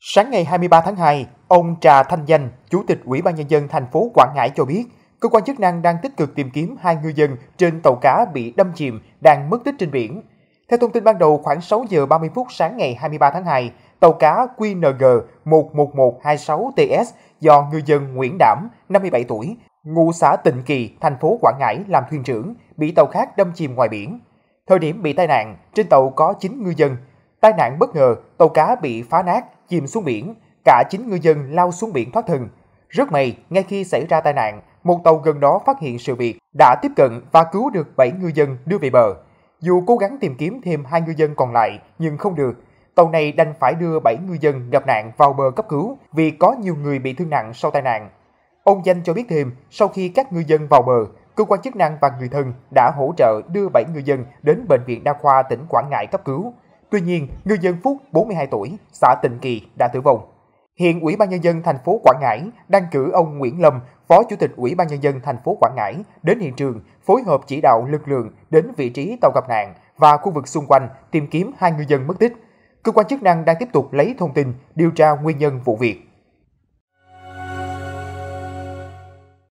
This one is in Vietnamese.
Sáng ngày 23 tháng 2, ông Trà Thanh Danh, Chủ tịch Ủy ban Nhân dân thành phố Quảng Ngãi cho biết, cơ quan chức năng đang tích cực tìm kiếm hai ngư dân trên tàu cá bị đâm chìm đang mất tích trên biển. Theo thông tin ban đầu, khoảng 6 giờ 30 phút sáng ngày 23 tháng 2, tàu cá QNG 11126TS do ngư dân Nguyễn Đảm, 57 tuổi, ngụ xã Tịnh Kỳ, thành phố Quảng Ngãi làm thuyền trưởng, bị tàu khác đâm chìm ngoài biển. Thời điểm bị tai nạn, trên tàu có 9 ngư dân, Tai nạn bất ngờ, tàu cá bị phá nát, chìm xuống biển, cả 9 ngư dân lao xuống biển thoát thân. Rất may, ngay khi xảy ra tai nạn, một tàu gần đó phát hiện sự việc, đã tiếp cận và cứu được 7 ngư dân đưa về bờ. Dù cố gắng tìm kiếm thêm hai ngư dân còn lại nhưng không được, tàu này đành phải đưa 7 ngư dân gặp nạn vào bờ cấp cứu vì có nhiều người bị thương nặng sau tai nạn. Ông Danh cho biết thêm, sau khi các ngư dân vào bờ, cơ quan chức năng và người thân đã hỗ trợ đưa 7 ngư dân đến bệnh viện đa khoa tỉnh Quảng Ngãi cấp cứu. Tuy nhiên, ngư dân Phúc 42 tuổi, xã Tịnh Kỳ đã tử vong. Hiện Ủy ban nhân dân thành phố Quảng Ngãi đang cử ông Nguyễn Lâm, Phó Chủ tịch Ủy ban nhân dân thành phố Quảng Ngãi đến hiện trường phối hợp chỉ đạo lực lượng đến vị trí tàu gặp nạn và khu vực xung quanh tìm kiếm hai ngư dân mất tích. Cơ quan chức năng đang tiếp tục lấy thông tin, điều tra nguyên nhân vụ việc.